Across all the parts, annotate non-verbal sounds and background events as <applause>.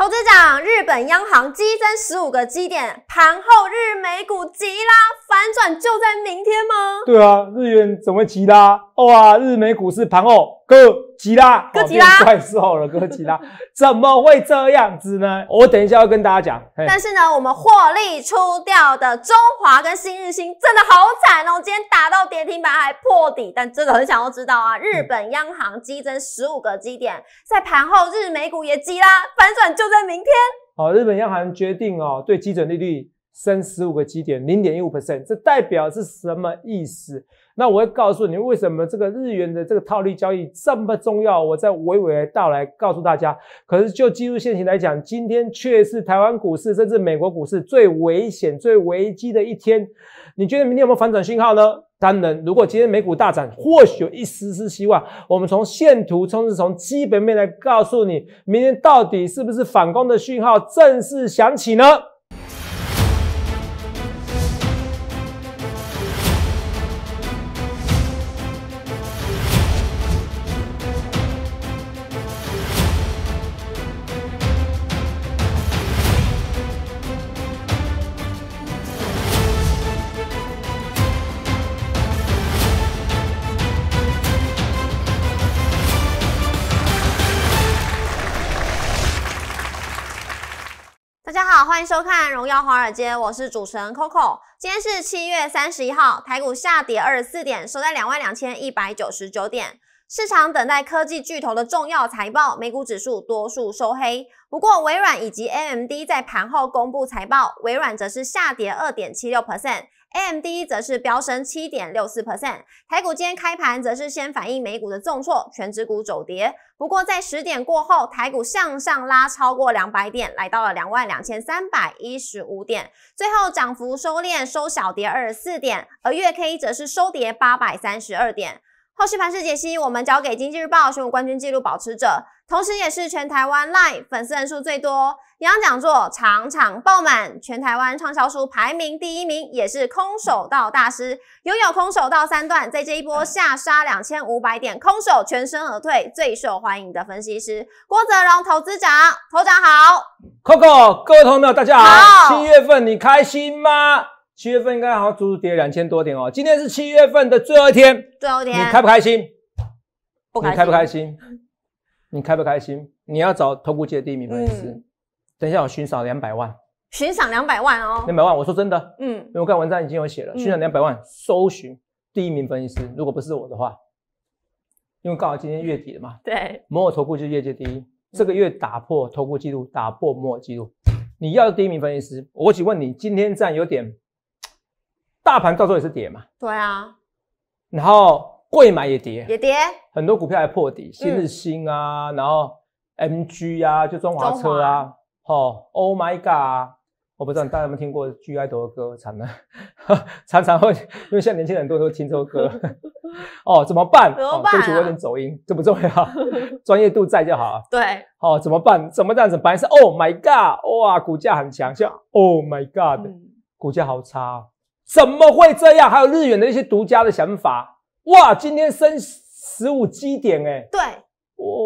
投资长，日本央行激增十五个基点，盘后日美股急拉，反转就在明天吗？对啊，日元怎么急拉？哇，日美股市盘后。哥吉拉，哥吉拉怪兽了，哥吉拉 <laughs> 怎么会这样子呢？我等一下要跟大家讲。但是呢，我们获利出掉的中华跟新日新真的好惨哦，今天打到跌停板还破底，但真的很想要知道啊！日本央行激增十五个基点，在盘后日美股也激啦，反转就在明天。好，日本央行决定哦，对基准利率升十五个基点，零点一五 percent，这代表是什么意思？那我会告诉你为什么这个日元的这个套利交易这么重要，我再娓娓道来告诉大家。可是就技术现形来讲，今天却是台湾股市甚至美国股市最危险、最危机的一天。你觉得明天有没有反转信号呢？当然，如果今天美股大涨，或许有一丝丝希望。我们从线图，甚从基本面来告诉你，明天到底是不是反攻的讯号正式响起呢？欢迎收看《荣耀华尔街》，我是主持人 Coco。今天是七月三十一号，台股下跌二十四点，收在两万两千一百九十九点。市场等待科技巨头的重要财报，美股指数多数收黑。不过微软以及 AMD 在盘后公布财报，微软则是下跌二点七六 percent。a M D 则是飙升七点六四 percent，台股今天开盘则是先反映美股的重挫，全指股走跌。不过在十点过后，台股向上拉超过两百点，来到了两万两千三百一十五点，最后涨幅收敛，收小跌二十四点，而月 K 则是收跌八百三十二点。后续盘势解析，我们交给经济日报选股冠军记录保持者。同时也是全台湾 LINE 粉丝人数最多，演讲讲座场场爆满，全台湾畅销书排名第一名，也是空手道大师，拥有空手道三段，在这一波下杀两千五百点，空手全身而退，最受欢迎的分析师郭泽荣投资长，头长好，Coco 各位朋友大家好，七月份你开心吗？七月份应该好，足足跌两千多点哦。今天是七月份的最后一天，最后一天你开不开心？不开心？你开不开心？你开不开心？你要找投顾界第一名分析师。等一下，我悬赏两百万。悬赏两百万哦。两百万，我说真的。嗯。因为我看文章已经有写了，悬赏两百万，搜寻第一名分析师。如果不是我的话，因为刚好今天月底了嘛。对。摩尔投顾就是业界第一，这个月打破投顾记录，打破摩尔记录。你要第一名分析师，我请问你，今天这样有点，大盘到时候也是跌嘛？对啊。然后贵买也跌。也跌。很多股票还破底，新日新啊，然后 MG 啊，就中华车啊，哦，Oh my God，我不知道大家有没有听过 G I 头的歌，常呢，<laughs> 常常会因为现在年轻人很多都听这首歌，<laughs> 哦，怎么办？起，我有点走音，这不重要，<laughs> 专业度在就好。对，哦，怎么办？怎么这样子？本来是 Oh my God，哇，股价很强，像 Oh my God，股价好差，怎么会这样？还有日元的一些独家的想法，哇，今天升。十五基点，哎，对，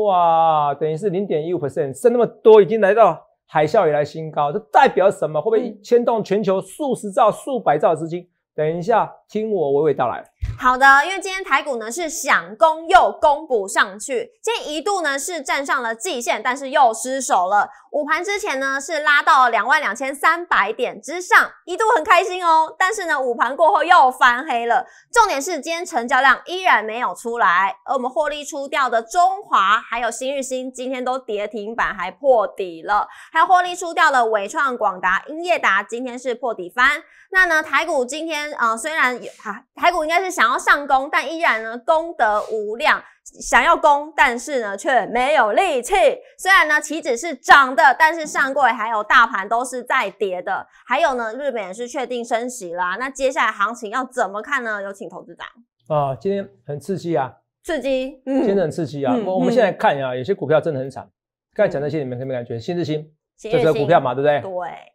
哇，等于是零点一五 percent，升那么多，已经来到海啸以来新高，这代表什么？会不会牵动全球数十兆、数百兆资金？等一下，听我娓娓道来。好的，因为今天台股呢是想攻又攻不上去，今天一度呢是站上了季线，但是又失手了。午盘之前呢是拉到两万两千三百点之上，一度很开心哦，但是呢午盘过后又翻黑了。重点是今天成交量依然没有出来，而我们获利出掉的中华还有新日新今天都跌停板还破底了。还有获利出掉的伟创、广达、英业达，今天是破底翻。那呢，台股今天啊，虽然有台股应该是想要上攻，但依然呢功德无量，想要攻，但是呢却没有力气。虽然呢棋子是涨的，但是上柜还有大盘都是在跌的。还有呢，日本也是确定升息啦。那接下来行情要怎么看呢？有请投资长。啊，今天很刺激啊，刺激，嗯，今天很刺激啊。我我们现在看一下，有些股票真的很惨。刚才讲那些你们有没感觉？新日新，这是股票嘛，对不对？对。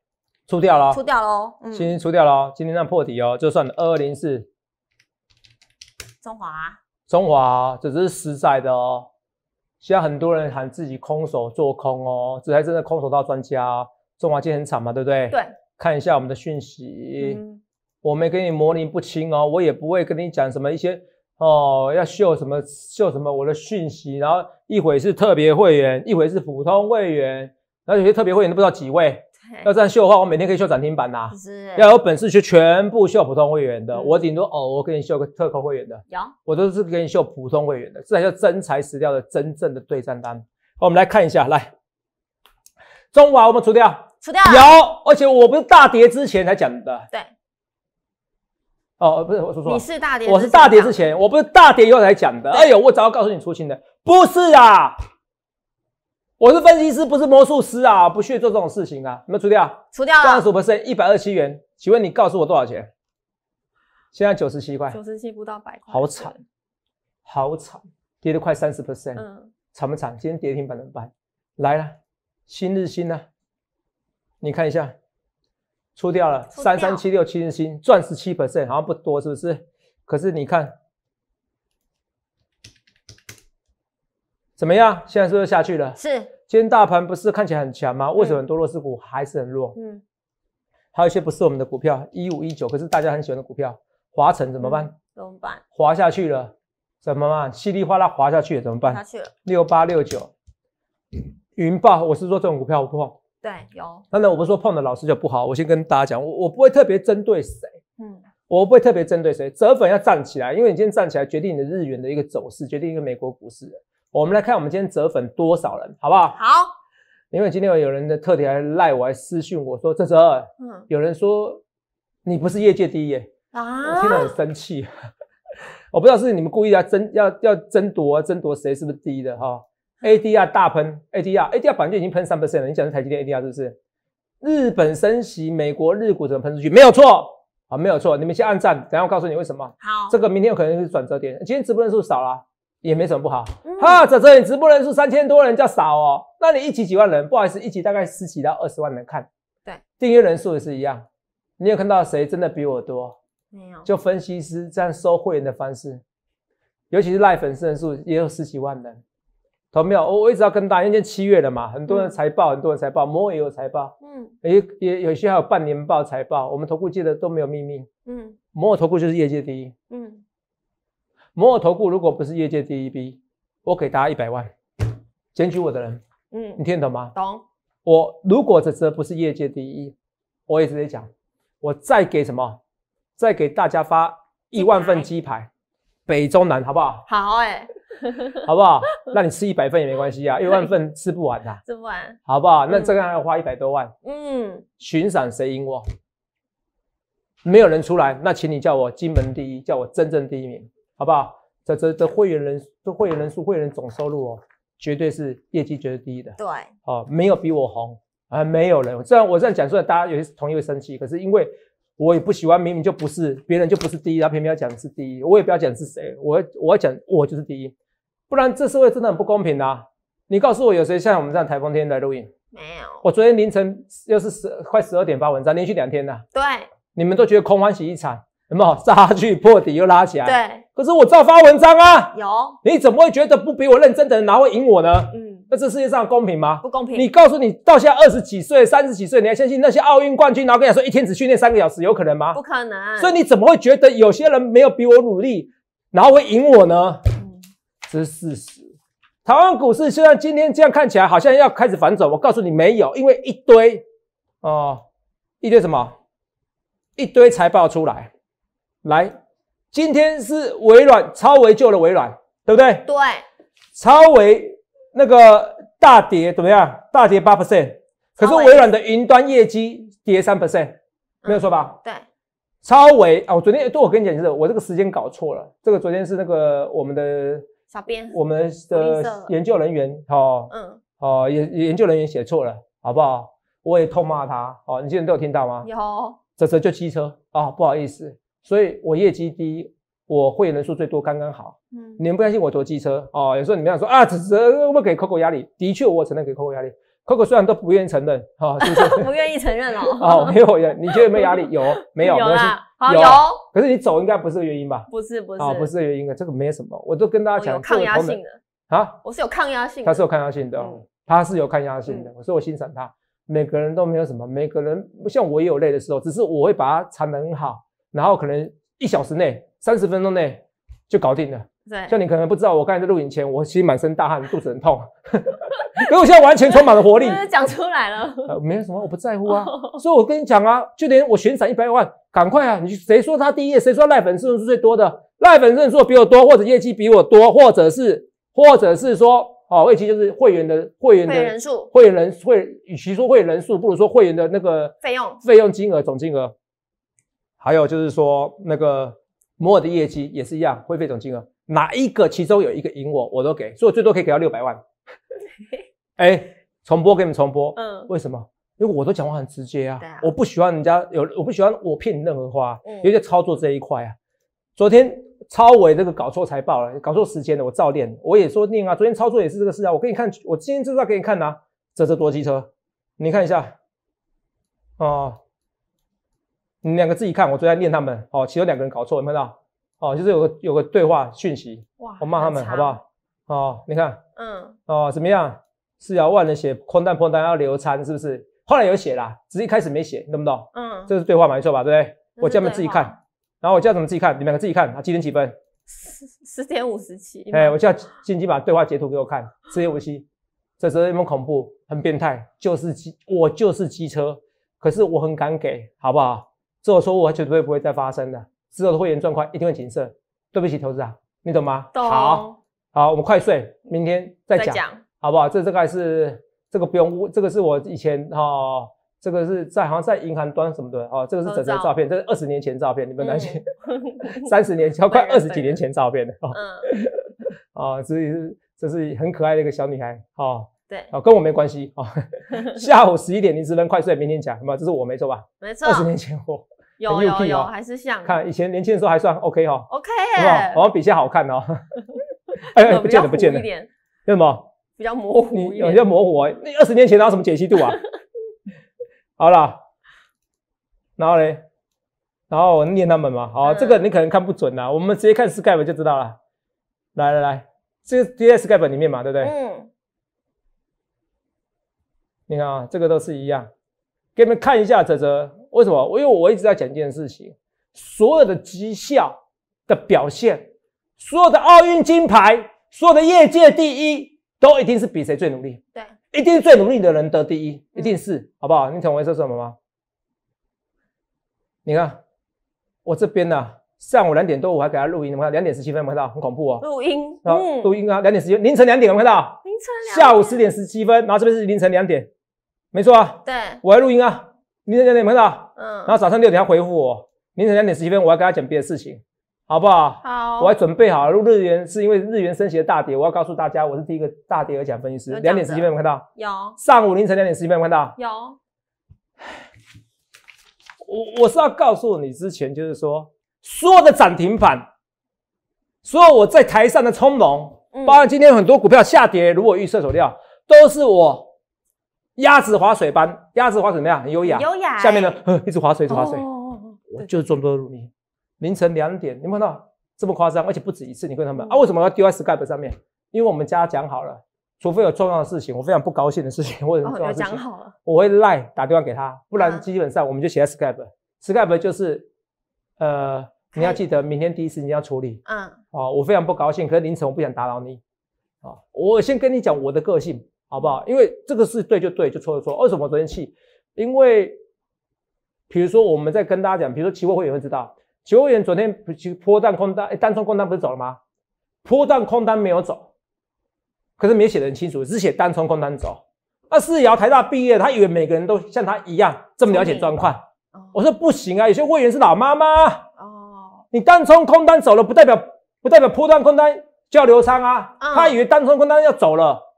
出掉了，出掉了，嗯，今天出掉了，今天这破底哦，就算二二零四，中华，中华，这只是实在的哦。现在很多人喊自己空手做空哦，这才真的空手套专家。中华今天很惨嘛，对不对？对，看一下我们的讯息，我没给你模棱不清哦，我也不会跟你讲什么一些哦，要秀什么秀什么我的讯息，然后一会是特别会员，一会是普通会员，然后有些特别会员都不知道几位。要这样秀的话，我每天可以秀展厅版呐。是有本事去全部秀普通会员的，我顶多哦，我给你秀个特扣会员的。有，我都是给你秀普通会员的，这才叫真材实料的真正的对战单。我们来看一下，来，中华我们除掉，除掉有，而且我不是大跌之前才讲的。对，哦，不是我说错了，你是大跌，我是大跌之前，我不是大跌以后才讲的。哎呦，我早告诉你出心的，不是啊。我是分析师，不是魔术师啊，不屑做这种事情啊。有没有除掉？除掉了，三十五 percent，一百二十七元。请问你告诉我多少钱？现在九十七块，九十七不到百块，好惨，好惨，跌了快三十 percent。嗯，惨不惨？今天跌停板了不？来了，新日新呢？你看一下，出掉了三三七六，七日新赚十七 percent，好像不多，是不是？可是你看。怎么样？现在是不是下去了？是。今天大盘不是看起来很强吗？为什么多弱势股还是很弱？嗯。还有一些不是我们的股票，一五一九，可是大家很喜欢的股票，华晨怎么办？怎么办？滑下去了，怎么办？稀里哗啦滑下去了，怎么办？下去了。六八六九，云豹，我是说这种股票不碰。对，有。当然我不是说碰的老师就不好，我先跟大家讲，我我不会特别针对谁。嗯。我不会特别针对谁，折粉要站起来，因为你今天站起来，决定你的日元的一个走势，决定一个美国股市。我们来看我们今天折粉多少人，好不好？好，因为今天有人的特地来赖我，来私讯我说这折二，嗯，有人说你不是业界第一，耶，啊，我听了很生气，<laughs> 我不知道是你们故意要争要要争夺争夺谁是不是第一的哈？ADR 大喷，ADR，ADR 反正已经喷三 percent 了，你讲是台积电 ADR 是不是？日本升息，美国日股怎么喷出去？没有错，啊，没有错，你们先按赞，等下我告诉你为什么。好，这个明天有可能是转折点，今天直播人数少了。也没什么不好，哈！在这里直播人数三千多人叫少哦，那你一集几万人，不好意思，一集大概十几到二十万人看。对，订阅人数也是一样。你有看到谁真的比我多？没有。就分析师这样收会员的方式，尤其是赖粉丝人数也有十几万人。投有，我我一直要跟大家，因为七月了嘛，很多人财报，很多人财报，摩也有财报，嗯，也也有些还有半年报财报，我们投顾界的都没有秘密，嗯，摩尔投顾就是业界第一，嗯。摩尔投顾如果不是业界第一，我给大家一百万，检举我的人，嗯，你听懂吗？懂。我如果这车不是业界第一，我也直接讲，我再给什么？再给大家发一万份鸡排，北中南，好不好？好，哎，<laughs> <laughs> 好不好？那你吃一百份也没关系啊，一万份吃不完的。吃不完。好不好？那这个要花一百多万。嗯。巡赏谁赢我？没有人出来，那请你叫我金门第一，叫我真正第一名。好不好？这这这会员人，这会员人数、会员总收入哦，绝对是业绩，绝对第一的。对，哦，没有比我红，啊，没有人。虽然我这样讲，出来，大家有些同友会生气，可是因为，我也不喜欢，明明就不是别人，就不是第一，他偏偏要讲是第一。我也不要讲是谁，我我要讲我就是第一，不然这社会真的很不公平的。你告诉我有谁像我们这样台风天来录影？没有。我昨天凌晨又是十快十二点发文章，连续两天了。对。你们都觉得空欢喜一场，有没有？<laughs> 杀去破底又拉起来。对。可是我照发文章啊，有你怎么会觉得不比我认真的人，哪会赢我呢？嗯，那这世界上公平吗？不公平。你告诉你，到现在二十几岁、三十几岁，你还相信那些奥运冠军，然后跟你说一天只训练三个小时，有可能吗？不可能。所以你怎么会觉得有些人没有比我努力，然后会赢我呢？嗯，这是事实。台湾股市虽然今天这样看起来好像要开始反转，我告诉你没有，因为一堆哦，一堆什么，一堆财报出来，来。今天是微软超维救了微软，对不对？对，超维那个大跌怎么样？大跌八 percent，可是微软的云端业绩跌三 percent，没有错吧？对，超维啊，我昨天对我跟你讲，就是我这个时间搞错了，这个昨天是那个我们的小编，我们的研究人员，好，嗯，哦，研研究人员写错了，好不好？我也痛骂他，哦，你今天都有听到吗？有，这车就机车啊，不好意思。所以，我业绩低，我会员人数最多，刚刚好。嗯，你们不相信我投机车哦？有时候你们想说啊，这我给 Coco 压力？的确，我承认给 Coco 压力。Coco 虽然都不愿意承认，啊，<laughs> 不愿意承认哦。哦，没有呀，你觉得有没有压力？有，<laughs> 没有？有啦，好有。可是你走应该不是原因吧？不是，不是。啊，不是原因啊，这个没什么。我都跟大家讲，抗压性的。啊，我是有抗压性的。他是有抗压性的，他是有抗压性的。我说我欣赏他。每个人都没有什么，每个人像我也有累的时候，只是我会把它藏得很好。然后可能一小时内，三十分钟内就搞定了。对，像你可能不知道，我刚才在录影前，我其实满身大汗，肚子很痛。<laughs> 因为我现在完全充满了活力。讲出来了，呃，没有什么，我不在乎啊。所以我跟你讲啊，就连我悬赏一百万，赶快啊！你谁说他第一页，谁说赖粉人数最多的，赖粉人数比我多，或者业绩比我多，或者是，或者是说，哦，二期就是会员的会员的人数，会员人会，与其说会员人数，不如说会员的那个费用费用金额总金额。还有就是说，那个摩尔的业绩也是一样，会费总金额，哪一个其中有一个赢我，我都给，所以我最多可以给到六百万。<laughs> 哎，重播给你们重播，嗯，为什么？因为我都讲话很直接啊，我不喜欢人家有，我不喜欢我骗你任何话，嗯，尤其操作这一块啊，昨天超伟这个搞错财报了，搞错时间了，我照念，我也说念啊，昨天操作也是这个事啊，我给你看，我今天是要给你看呐，这是多机车，你看一下，哦。你两个自己看，我昨天念他们。哦，其中两个人搞错，你看到？哦，就是有有个对话讯息，哇，我骂他们，好不好？哦，你看，嗯，哦，怎么样？是要万人写空单，空单要留仓，是不是？后来有写啦，只是一开始没写，你懂不懂？嗯，这是对话嘛，没错吧？对不对？我叫你们自己看，然后我叫你们自己看，你们两个自己看。啊，几点几分？十十点五十七。哎，我叫静静把对话截图给我看，十点五十七。这没有恐怖，很变态，就是机，我就是机车，可是我很敢给，好不好？这种错误还绝对不会再发生的，之后的会员状况一定会谨慎。对不起，投资者，你懂吗？懂。好，好，我们快睡，明天再讲，好不好？这这个是这个不用，这个是我以前哦，这个是在好像在银行端什么的哦，这个是整张照片，这是二十年前照片，你们担心？<laughs> <laughs> 三十年要快二十几年前照片哦，啊！啊，<laughs> 这是这是很可爱的一个小女孩哦。对，哦，跟我没关系哦。<laughs> 下午十一点，你只能快睡，明天讲，好嘛？这是我没错吧？没错。二十年前我 <laughs> 有有有，还是像看以前年轻的时候还算 OK 哈。OK，是吧？好像比现在好看哦。<laughs> 哎哎，不见得，不见得。有点什么？比较模糊有点，比模糊啊。那二十年前拿什么解析度啊？好了，然后嘞，然后我念他们嘛。好，这个你可能看不准呐，我们直接看 Skype 就知道了。来来来，这 Skype 里面嘛，对不对？嗯。你看啊，这个都是一样，给你们看一下，泽泽，为什么？因为我一直在讲一件事情，所有的绩效的表现，所有的奥运金牌，所有的业界第一，都一定是比谁最努力。对，一定是最努力的人得第一，一定是，好不好？你懂我说什么吗？你看，我这边呢，上午两点多我还给他录音，你看两点十七分，没看到很恐怖啊，录音，好，录音啊，两点十七，凌晨两点，有看到，凌晨两，下午十点十七分，然后这边是凌晨两点。没错啊，对我要录音啊，凌晨两点没看到，嗯，然后早上六点要回复我，凌晨两点十七分我要跟他讲别的事情，好不好？好，我要准备好了。日元是因为日元升息的大跌，我要告诉大家，我是第一个大跌而讲分析师。两点十七分有看到？有。上午凌晨两点十七分有看到？有。我我是要告诉你，之前就是说，所有的涨停板，所有我在台上的冲动包括今天很多股票下跌，如果预测走掉，都是我。鸭子划水班，鸭子划水怎么样？很优雅。优雅。下面呢，<laughs> 一直划水，一直划水。哦。我就是做么多入努凌晨两点，你们看到这么夸张，而且不止一次。你问他们啊，为什么要丢在 Skype 上面？因为我们家讲好了，除非有重要的事情，我非常不高兴的事情，或者重要事情，讲好了，我会赖打电话给他，不然基本上我们就写在 Skype。Skype 就是，呃，你要记得明天第一时间要处理。嗯。哦，我非常不高兴，可是凌晨我不想打扰你。啊，我先跟你讲我的个性。好不好？因为这个是对就对，就错就错。为什么昨天气？因为，比如说我们在跟大家讲，比如说期货会员知道，期货员昨天破段空单，单冲空单不是走了吗？破段空单没有走，可是没写的很清楚，只写单冲空单走。那四瑶台大毕业他以为每个人都像他一样这么了解状况。我说不行啊，有些会员是老妈妈哦，你单冲空单走了，不代表不代表破段空单要流仓啊。他以为单冲空单要走了。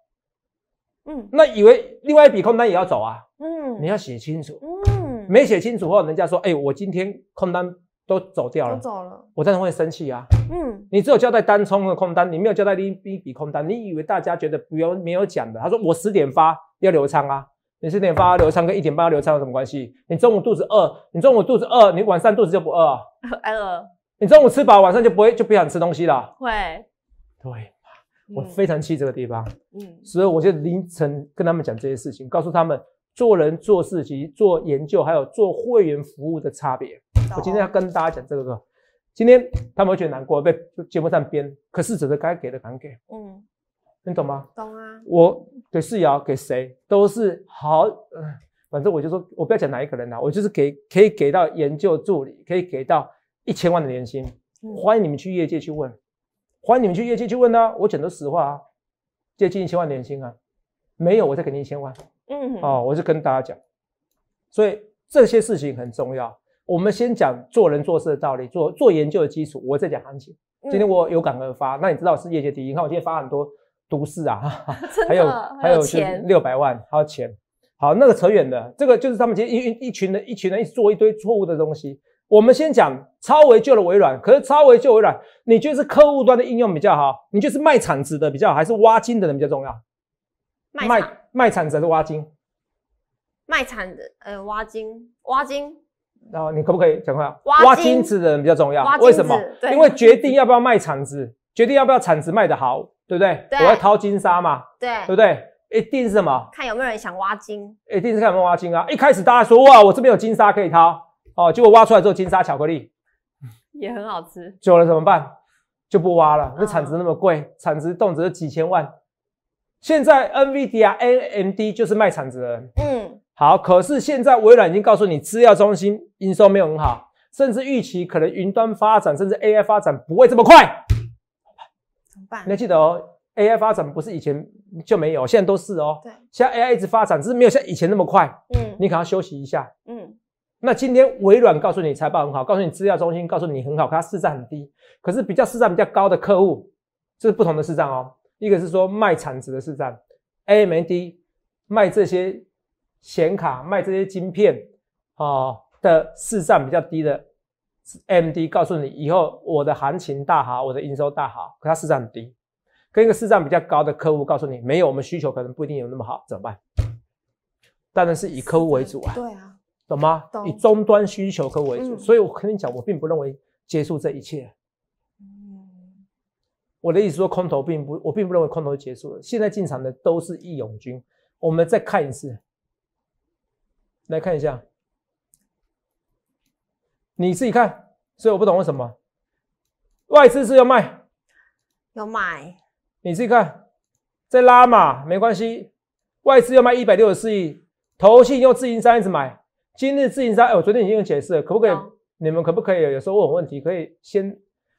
嗯，那以为另外一笔空单也要走啊？嗯，你要写清楚。嗯，没写清楚后，人家说：“哎，我今天空单都走掉了。”我走了，我当然会生气啊。嗯，你只有交代单冲的空单，你没有交代另一笔空单。你以为大家觉得不用没有讲的？他说：“我十点发要留仓啊。”你十点发留仓跟一点半留仓有什么关系？你中午肚子饿，你中午肚子饿，你晚上肚子就不饿啊？<laughs> 饿。你中午吃饱，晚上就不会就不想吃东西了。会。对。我非常气这个地方，嗯，所以我就凌晨跟他们讲这些事情，告诉他们做人、做事及做研究，还有做会员服务的差别。我今天要跟大家讲这个，今天他们会觉得难过，被节目上编，可是只是该给的敢给，嗯，你懂吗？懂啊。我给世尧，给谁都是好，嗯，反正我就说，我不要讲哪一个人了，我就是给可以给到研究助理，可以给到一千万的年薪，欢迎你们去业界去问。欢迎你们去业界去问他，我讲的实话啊，接近一千万年薪啊，没有我再给你一千万，嗯，哦，我就跟大家讲，所以这些事情很重要。我们先讲做人做事的道理，做做研究的基础，我再讲行情。今天我有感而发，那你知道是业界第一，你看我今天发很多毒誓啊，<laughs> 还有还有钱六百万，还有钱，好，那个扯远了，这个就是他们今天一一群人一群人做一堆错误的东西。我们先讲超维旧的微软，可是超维旧微软，你就是客户端的应用比较好，你就是卖产值的比较好，还是挖金的人比较重要？卖卖产值是挖金，卖产值呃挖金挖金，然后你可不可以讲话？挖金子的人比较重要，为什么？因为决定要不要卖产值，决定要不要产值卖得好，对不对？我要掏金沙嘛，对，对不对？一定是什么？看有没有人想挖金，一定是看有没有挖金啊！一开始大家说哇，我这边有金沙可以掏，哦，结果挖出来之后，金沙巧克力也很好吃。久了怎么办？就不挖了。那产值那么贵，产值动辄几千万。现在 NVDR、NMD 就是卖产值的。嗯，好。可是现在微软已经告诉你，资料中心营收没有很好，甚至预期可能云端发展甚至 AI 发展不会这么快。怎么办？你要记得哦，AI 发展不是以前就没有，现在都是哦。对。现在 AI 一直发展，只是没有像以前那么快。嗯。你可要休息一下。嗯。那今天微软告诉你财报很好，告诉你资料中心告诉你很好，它市占很低。可是比较市占比较高的客户，这是不同的市占哦。一个是说卖产值的市占，AMD 卖这些显卡、卖这些晶片啊的市占比较低的，AMD 告诉你以后我的行情大好，我的营收大好，可它市占很低。跟一个市占比较高的客户告诉你没有，我们需求可能不一定有那么好，怎么办？当然是以客户为主啊。对啊。懂吗？以终端需求客为主，所以我跟你讲，我并不认为结束这一切。嗯，我的意思说，空头并不，我并不认为空头结束了。现在进场的都是义勇军，我们再看一次，来看一下，你自己看。所以我不懂为什么外资是要卖，要买，你自己看，在拉嘛，没关系。外资要卖一百六十四亿，投信用自营三亿买。今日自营商，哎，我昨天已经解释了，可不可以？你们可不可以有时候问问题？可以先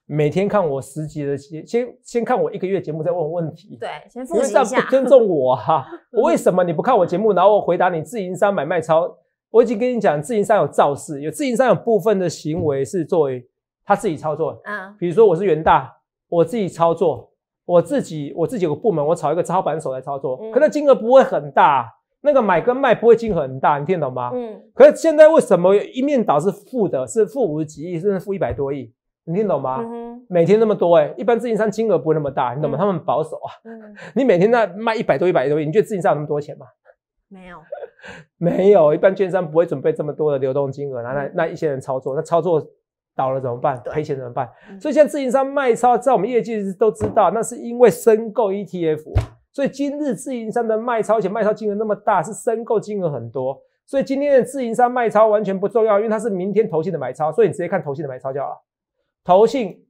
每天看我十集的，先先看我一个月节目再问问题。对，先复习一下。不尊重我哈，<laughs> 为什么你不看我节目？然后我回答你，自营商买卖超？我已经跟你讲，自营商有造势，有自营商有部分的行为是作为他自己操作。嗯，比如说我是元大，我自己操作，我自己我自己有个部门，我炒一个超盘手来操作，可能金额不会很大。那个买跟卖不会金额很大，你听懂吗？嗯。可是现在为什么一面倒是负的，是负五十几亿，甚至负一百多亿？你听懂吗？每天那么多哎，一般自营商金额不会那么大，你懂吗？他们保守啊。嗯。你每天那卖一百多一百多亿，你觉得自营商有那么多钱吗？没有，<laughs> 没有。一般券商不会准备这么多的流动金额那那那一些人操作，那操作倒了怎么办？赔钱怎么办？所以现在自营商卖超，在我们业界都知道，那是因为申购 ETF。所以今日自营商的卖超且卖超金额那么大，是申购金额很多。所以今天的自营商卖超完全不重要，因为它是明天投信的买超，所以你直接看投信的买超就好了。投信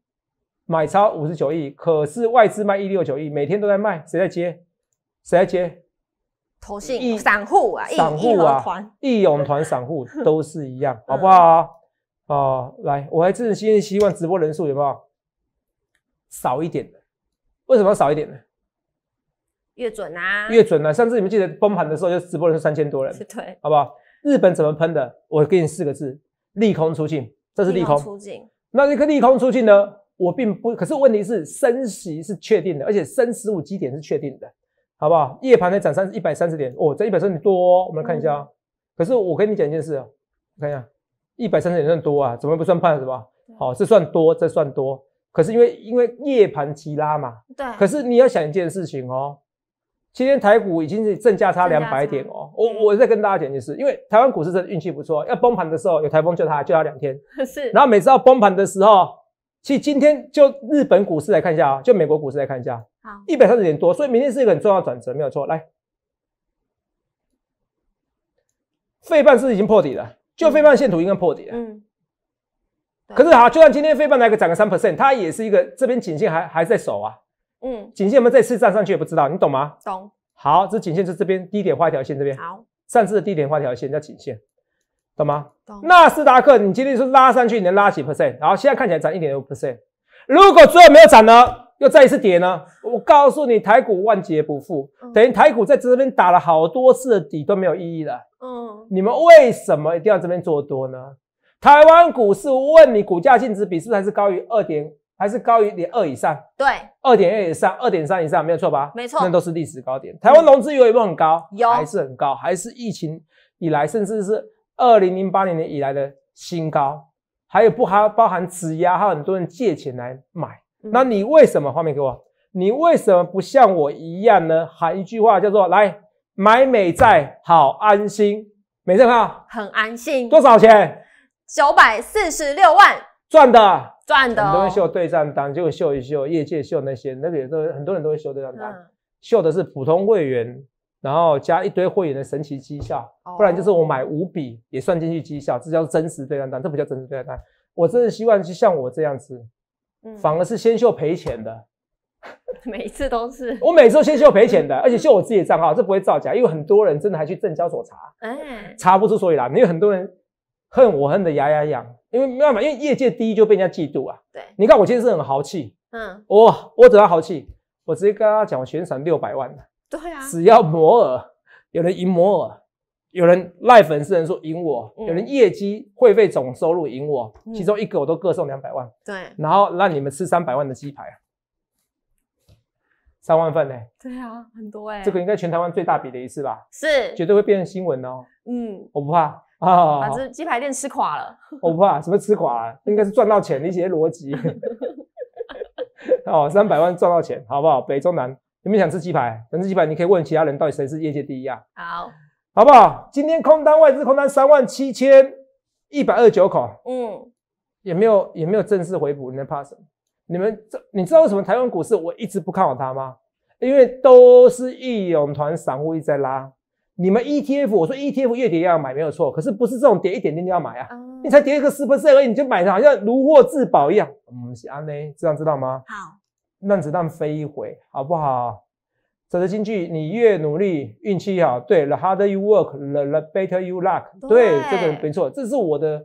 买超五十九亿，可是外资卖一六九亿，每天都在卖，谁在接？谁在接？投信散户啊，散户啊，义勇团散户 <laughs> 都是一样，好不好？哦，来，我还是希望直播人数有没有少一点的？为什么要少一点呢？越准啊，越准啊！上次你们记得崩盘的时候，就直播了，是三千多人，对，好不好？日本怎么喷的？我给你四个字：利空出尽。这是利空出尽。那这个利空出尽呢？我并不可。是问题是升息是确定的，而且升十五基点是确定的，好不好？夜盘再涨三一百三十点，哦，这一百三十点多，我们看一下。可是我跟你讲一件事，看一下一百三十点算多啊？怎么不算判是吧？好，这算多，这算多。可是因为因为夜盘急拉嘛，对。可是你要想一件事情哦。今天台股已经是正价差两百点哦，我我再跟大家讲一件事，因为台湾股市真的运气不错，要崩盘的时候有台风救它，救它两天。<laughs> 是。然后每次要崩盘的时候，其实今天就日本股市来看一下啊，就美国股市来看一下，好，一百三十点多，所以明天是一个很重要转折，没有错。来，费半是已经破底了，就费半线图应该破底了。嗯。可是好，就算今天费半来个涨个三 percent，它也是一个这边颈线还还在守啊。嗯，颈线我们再次站上去也不知道，你懂吗？懂。好，这颈线是这边低点画一条线，这边。好。上次的低点画一条线叫颈线，懂吗？懂。纳斯达克你今天是拉上去，你能拉几 percent？然后现在看起来涨一点五 percent。如果最后没有涨呢，又再一次跌呢？我告诉你，台股万劫不复，等于台股在这边打了好多次的底都没有意义了。嗯。你们为什么一定要这边做多呢？台湾股市问你股价净值比是不是还是高于二点？还是高于点二以上，对，二点二以上，二点三以上，没有错吧？没错，那都是历史高点。台湾融资有没有很高，有，还是很高，还是疫情以来，甚至是二零零八年以来的新高。还有不哈，包含质押，还有很多人借钱来买。那你为什么？画面给我，你为什么不像我一样呢？喊一句话叫做“来买美债，好安心”。美债看啊，很安心。多少钱？九百四十六万。赚的赚的，很多人秀对账单就秀一秀，业界秀那些那个也都很多人都会秀对账单，秀的是普通会员，然后加一堆会员的神奇绩效，不然就是我买五笔也算进去绩效，这叫真实对账单，这不叫真实对账单。我真的希望是像我这样子，反而是先秀赔钱的，<laughs> 每次都是我每次都先秀赔钱的，而且秀我自己的账号，这不会造假，因为很多人真的还去证交所查，哎，查不出所以然，因为很多人。恨我恨得牙痒痒，因为没办法，因为业界第一就被人家嫉妒啊。对，你看我今天是很豪气，嗯，我我只要豪气，我直接跟他讲，我悬赏六百万的。对啊，只要摩尔，有人赢摩尔，有人赖粉丝人说赢我，有人业绩会费总收入赢我，其中一个我都各送两百万。对，然后让你们吃三百万的鸡排啊，三万份呢。对啊，很多哎，这个应该全台湾最大笔的一次吧？是，绝对会变成新闻哦。嗯，我不怕。啊，把这鸡排店吃垮了，我不怕，什么吃垮，应该是赚到钱。你写逻辑，哦，三百万赚到钱，好不好？北中南有没有想吃鸡排？想吃鸡排，你可以问其他人，到底谁是业界第一啊？好，好不好？今天空单外资空单三万七千一百二十九口，嗯，也没有也没有正式回补，你在怕什么？你们这你知道为什么台湾股市我一直不看好它吗？因为都是义勇团散户一直在拉。你们 ETF，我说 ETF 越跌要买没有错，可是不是这种跌一点点就要买啊！你才跌一个四分之二，而已，你就买它，好像如获至宝一样。嗯，们是安这样知道吗？好，让子弹飞一回，好不好？走得进去，你越努力，运气好。对，the harder you work, the the better you luck。对，这个没错，这是我的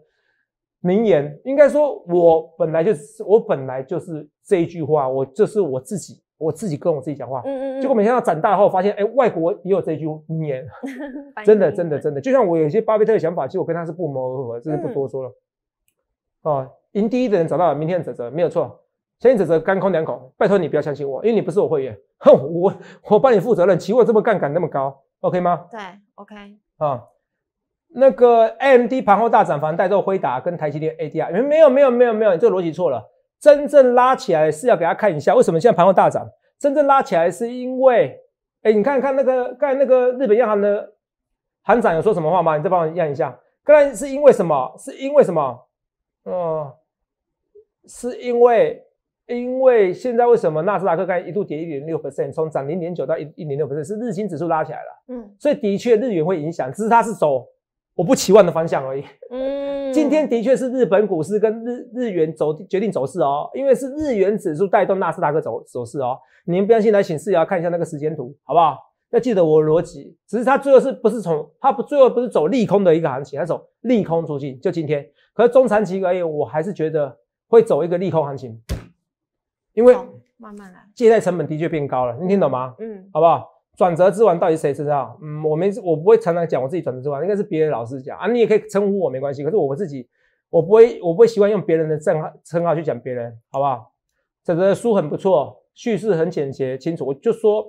名言。应该说我本来就是，我本来就是这一句话，我这是我自己。我自己跟我自己讲话，嗯嗯，结果没想到长大后发现，哎，外国也有这句名言，<laughs> 真的真的真的，就像我有些巴菲特的想法，其实我跟他是不谋而合，这是不多说了。哦，赢第一的人找到了，明天的止则没有错，先止则干空两口，拜托你不要相信我，因为你不是我会员，我我帮你负责任，期货这么杠杆那么高，OK 吗？对，OK。啊，那个 AMD 盘后大涨，房带动辉达跟台积电 ADR，没有没有没有没有，你这个逻辑错了。真正拉起来是要给他看一下，为什么现在盘后大涨？真正拉起来是因为，哎，你看看那个刚才那个日本央行的行长有说什么话吗？你再帮我验一下。刚才是因为什么？是因为什么？哦，是因为因为现在为什么纳斯达克刚一度跌一点六 percent，从涨零点九到一一点六 percent，是日经指数拉起来了。嗯，所以的确日元会影响，只是它是走。我不期望的方向而已。嗯，今天的确是日本股市跟日日元走决定走势哦，因为是日元指数带动纳斯达克走走势哦。你们不相信，来请视一看一下那个时间图，好不好？要记得我逻辑。只是它最后是不是从它不最后不是走利空的一个行情，它走利空出去，就今天。可是中长期而言，我还是觉得会走一个利空行情，因为慢慢来，借贷成本的确变高了。你听懂吗？嗯，好不好？转折之王到底谁知道？嗯，我没，我不会常常讲我自己转折之王，应该是别人老师讲啊。你也可以称呼我没关系，可是我自己，我不会，我不会习惯用别人的称号称号去讲别人，好不好？整个书很不错，叙事很简洁清楚。我就说，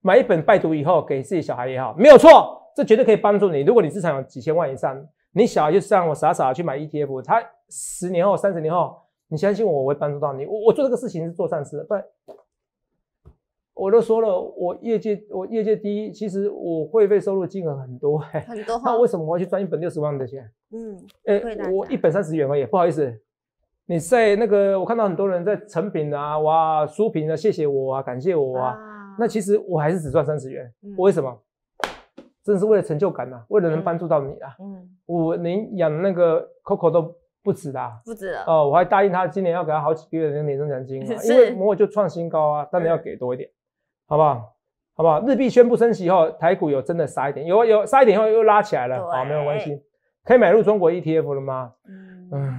买一本拜读以后，给自己小孩也好，没有错，这绝对可以帮助你。如果你资产有几千万以上，你小孩就像我傻傻去买 ETF，他十年后、三十年后，你相信我，我会帮助到你。我做这个事情是做善事，不。我都说了，我业界我业界第一，其实我会费收入金额很多，很多。那为什么我要去赚一本六十万的钱？嗯，哎，我一本三十元而已，不好意思。你在那个，我看到很多人在成品啊、哇、书评啊，谢谢我啊，感谢我啊。那其实我还是只赚三十元，我为什么？真是为了成就感啊，为了能帮助到你啊。嗯，我连养那个 Coco 都不止啦，不止。哦，我还答应他今年要给他好几个月的年终奖金 <laughs> 啊，因为我就创新高啊，当然要给多一点。好不好？好不好？日币宣布升息以后，台股有真的杀一点，有有杀一点以后又拉起来了，好，没有关系。可以买入中国 ETF 了吗？嗯，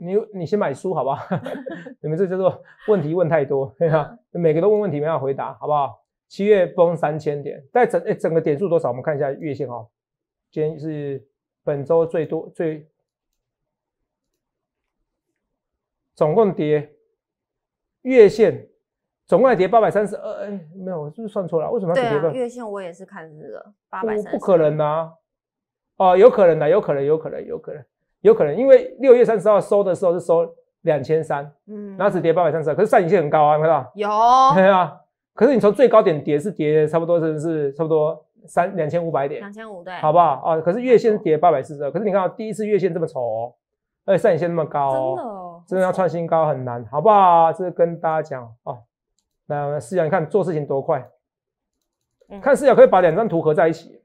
你你先买书好不好？<laughs> 你们这叫做问题问太多，对 <laughs> 吧？每个都问问题，没法回答，好不好？七月崩三千点，但整整个点数多少？我们看一下月线哈。今天是本周最多最总共跌月线。总外跌八百三十二，哎，没有，我是不是算错了。为什么？对，月线我也是看日的，八百三。不可能的，哦，有可能的，有可能，有可能，有可能，有可能，因为六月三十二收的时候是收两千三，嗯，然后只跌八百三十二，可是上影线很高啊，看到有，<laughs> 对吧？可是你从最高点跌是跌差不多，是是差不多三两千五百点，两千五对，好不好？哦，可是月线跌八百四十二，可是你看第一次月线这么丑，而且上影线那么高，真的哦，真的要创新高很难，好不好？这是跟大家讲哦。那视角你看做事情多快，看视角可以把两张图合在一起。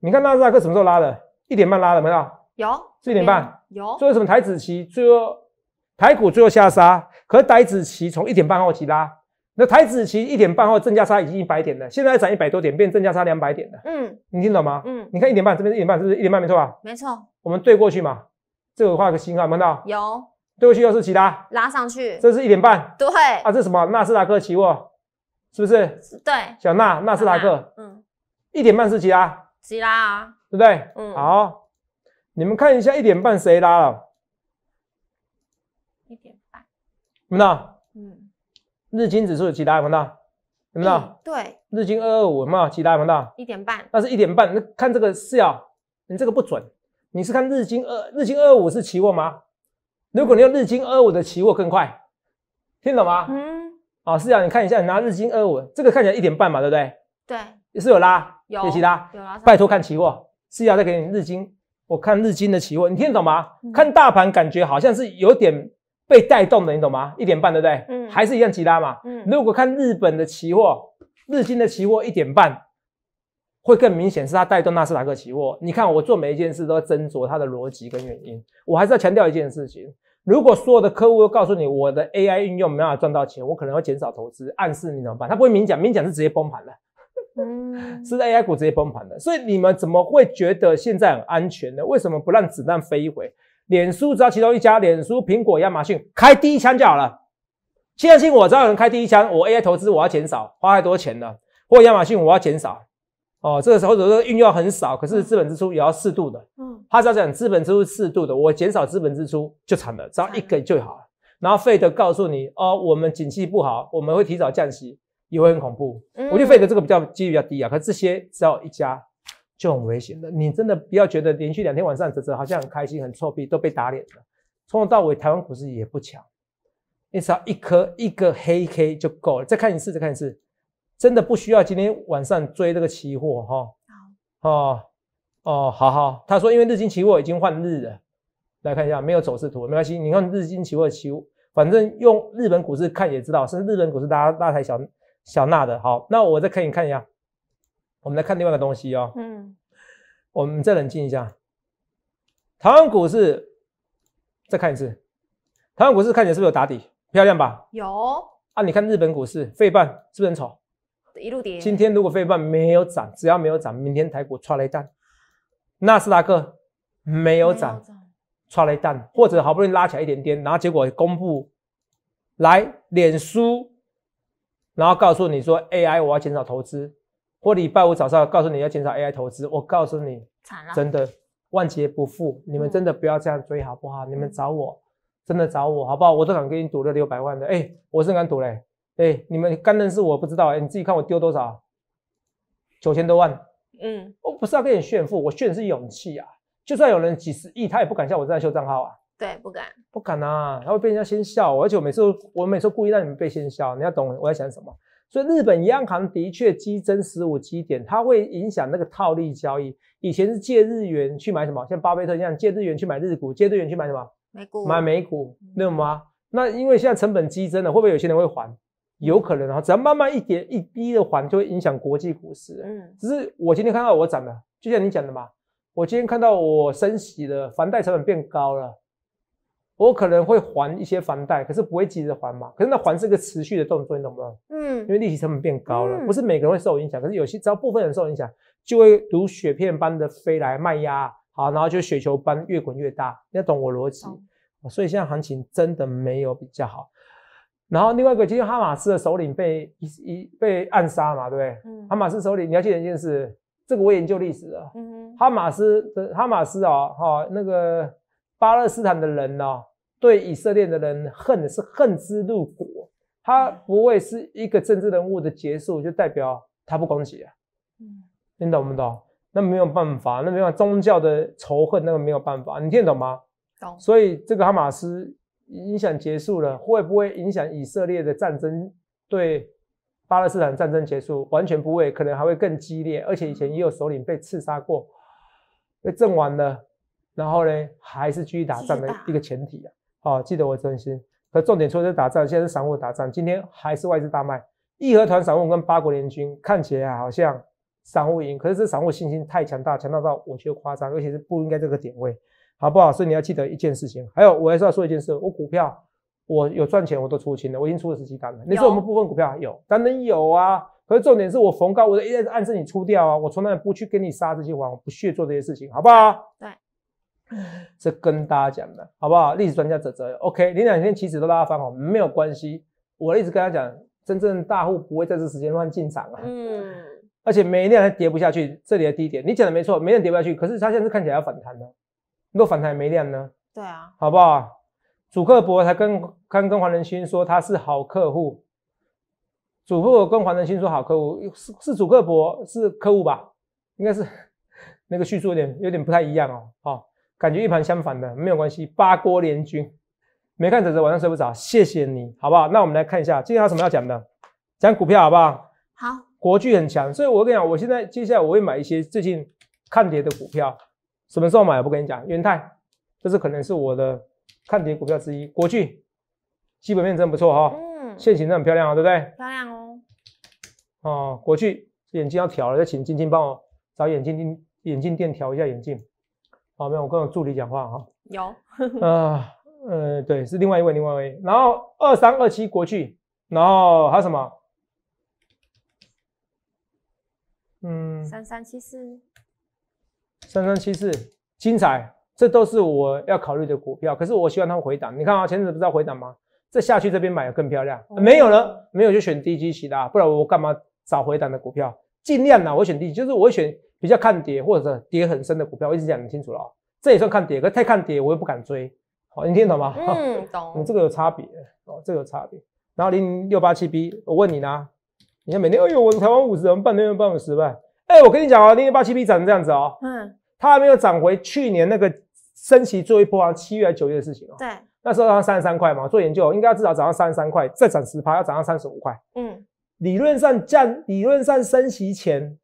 你看纳斯达克什么时候拉的？一点半拉的，没有？有。一点半有。最后什么？台子旗最后台股最后下杀，可是台子旗从一点半后起拉。那台子旗一点半后正加杀已经一百点了，现在涨一百多点，变正加杀两百点了。嗯，你听懂吗？嗯。你看一点半这边是一点半是不是一点半没错吧？没错。我们对过去嘛，这个画个星号，闻到？有。对过去又是其他拉上去，这是一点半，对啊，这什么纳斯达克期货，是不是？对，小纳纳斯达克，嗯，一点半是其他，其他啊，对不对？嗯，好，你们看一下一点半谁拉了，一点，半，么的？嗯，日经指数齐拉什么有没有？对，日经二二五什么的齐拉有一点半，那是一点半，那看这个是要你这个不准，你是看日经二日经二二五是期货吗？如果你用日经二五的期货更快，听懂吗？嗯，好，是啊，你看一下，你拿日经二五，这个看起来一点半嘛，对不对？对，是有拉，有急拉，有拉。拜托看期货，是要再给你日经，我看日经的期货，你听得懂吗？看大盘感觉好像是有点被带动的，你懂吗？一点半，对不对？嗯，还是一样急拉嘛。嗯，如果看日本的期货，日经的期货一点半会更明显，是它带动纳斯达克期货。你看我做每一件事都要斟酌它的逻辑跟原因，我还是要强调一件事情。如果所有的客户都告诉你我的 AI 应用没办法赚到钱，我可能要减少投资，暗示你怎么办？他不会明讲，明讲是直接崩盘了。嗯，是 AI 股直接崩盘了。所以你们怎么会觉得现在很安全呢？为什么不让子弹飞一回？脸书只要其中一家，脸书、苹果、亚马逊开第一枪就好了。现在信我，只要有人开第一枪，我 AI 投资我要减少，花太多钱了；或亚马逊我要减少。哦，这个时候者是运用很少，可是资本支出也要适度的。他只要讲资本支出适度的，我减少资本支出就惨了，只要一个就好。了。然后费德告诉你，哦，我们景气不好，我们会提早降息，也会很恐怖。嗯，我得费德这个比较几率比较低啊。可这些只要一加，就很危险的。你真的不要觉得连续两天晚上，啧啧，好像很开心、很臭屁都被打脸了。从头到尾，台湾股市也不强，你只要一颗一个黑 K 就够了。再看一次，再看一次，真的不需要今天晚上追这个期货，哈，哦。哦，好好，他说因为日经期货已经换日了，来看一下没有走势图，没关系，你看日经期货期货，反正用日本股市看也知道，是日本股市家大台小小纳的。好，那我再看你看一下，我们来看另外一个东西哦，嗯，我们再冷静一下，台湾股市再看一次，台湾股市看起来是不是有打底？漂亮吧？有啊，你看日本股市，废半是不是很丑？一路跌。今天如果废半没有涨，只要没有涨，明天台股唰来涨。纳斯达克没有涨，刷了一单，或者好不容易拉起来一点点，然后结果公布来脸书，然后告诉你说 AI 我要减少投资，或礼拜五早上告诉你要减少 AI 投资，我告诉你真的万劫不复，你们真的不要这样追好不好？你们找我，真的找我好不好？我都敢给你赌六六百万的，哎，我是敢赌嘞，哎，你们刚认识我不知道，哎，你自己看我丢多少，九千多万。嗯，我不是要跟你炫富，我炫的是勇气啊！就算有人几十亿，他也不敢像我这样秀账号啊。对，不敢，不敢啊！他会被人家先笑我，而且我每次我每次故意让你们被先笑，你要懂我在想什么。所以日本央行的确激增十五基点，它会影响那个套利交易。以前是借日元去买什么，像巴菲特一样借日元去买日股，借日元去买什么？美股，买美股，那有吗？那因为现在成本激增了，会不会有些人会还？有可能啊，只要慢慢一点一滴的还，就会影响国际股市。嗯，只是我今天看到我涨的，就像你讲的嘛，我今天看到我升息了，房贷成本变高了，我可能会还一些房贷，可是不会急着还嘛。可是那还是一个持续的动作，你懂不懂？嗯，因为利息成本变高了，不是每个人会受影响，可是有些只要部分人受影响，就会如雪片般的飞来卖压好，然后就雪球般越滚越大。你要懂我逻辑所以现在行情真的没有比较好。然后另外一个，今天哈马斯的首领被一一被暗杀嘛，对不对？嗯。哈马斯首领，你要记得一件事，这个我研究历史嗯哈马斯的哈马斯啊，哈那个巴勒斯坦的人呢，对以色列的人恨是恨之入骨。他不会是一个政治人物的结束，就代表他不攻击啊。嗯。听懂不懂？那没有办法，那没有宗教的仇恨，那个没有办法。你听得懂吗？懂。所以这个哈马斯。影响结束了，会不会影响以色列的战争？对巴勒斯坦战争结束，完全不会，可能还会更激烈。而且以前也有首领被刺杀过，被阵亡了，然后呢，还是继续打仗的一个前提啊。哦，记得我真心。可重点错是打仗，现在是散户打仗，今天还是外资大卖。义和团散户跟八国联军看起来好像散户赢，可是这散户信心太强大，强大到我觉得夸张，而且是不应该这个点位。好不好？所以你要记得一件事情。还有，我还是要说一件事：我股票，我有赚钱，我都出清了。我已经出了十几单了。你说我们部分股票有，当然有啊。可是重点是我逢高，我都一直暗示你出掉啊。我从来不去跟你杀这些股，我不屑做这些事情，好不好？对，<sighs> 这跟大家讲的，好不好？历史专家职责。OK，你两天期指都拉翻哦，没有关系。我一直跟他讲，真正大户不会在这时间段进场啊。嗯而且天还跌不下去，这里的低点，你讲的没错，一天跌不下去。可是它现在看起来要反弹了。若反弹没量呢？对啊，好不好？主客博才跟刚跟黄仁勋说他是好客户，主客博跟黄仁勋说好客户是是主客博是客户吧？应该是那个叙述有点有点不太一样哦，哦，感觉一盘相反的没有关系。八国联军没看，仔仔晚上睡不着。谢谢，你好不好？那我们来看一下，今天有什么要讲的？讲股票好不好？好，国巨很强，所以我跟你讲，我现在接下来我会买一些最近看跌的股票。什么时候买？我不跟你讲。元泰，这是可能是我的看跌股票之一。国巨，基本面真不错哈。嗯。现形的很漂亮啊，对不对？漂亮哦。哦，国巨眼镜要调了，要请晶晶帮我找眼镜店，眼镜店调一下眼镜。好，没有跟我助理讲话哈。有。呃呃，对，是另外一位，另外一位。然后二三二七国巨，然后还有什么？嗯。三三七四。三三七四，精彩，这都是我要考虑的股票。可是我希望它回档，你看啊，前阵子不是要回档吗？这下去这边买更漂亮，没有了，没有就选低激起的，不然我干嘛找回档的股票？尽量啦，我选低，就是我选比较看跌或者是跌很深的股票。我一直讲清楚了，这也算看跌，可太看跌我又不敢追。好，你听懂吗？嗯，<laughs> 懂。你这个有差别哦，这个有差别。然后零六八七 B，我问你呢？你看每天，哎呦，我台湾五十，我们半天半五十呗。哎，我跟你讲哦，零零八七 P 涨成这样子哦，嗯，它还没有涨回去年那个升息最后一波，啊，七月还是九月的事情哦。对，那时候它三十三块嘛，做研究应该至少涨到三十三块，再涨十趴要涨到三十五块。嗯，理论上降，理论上升息前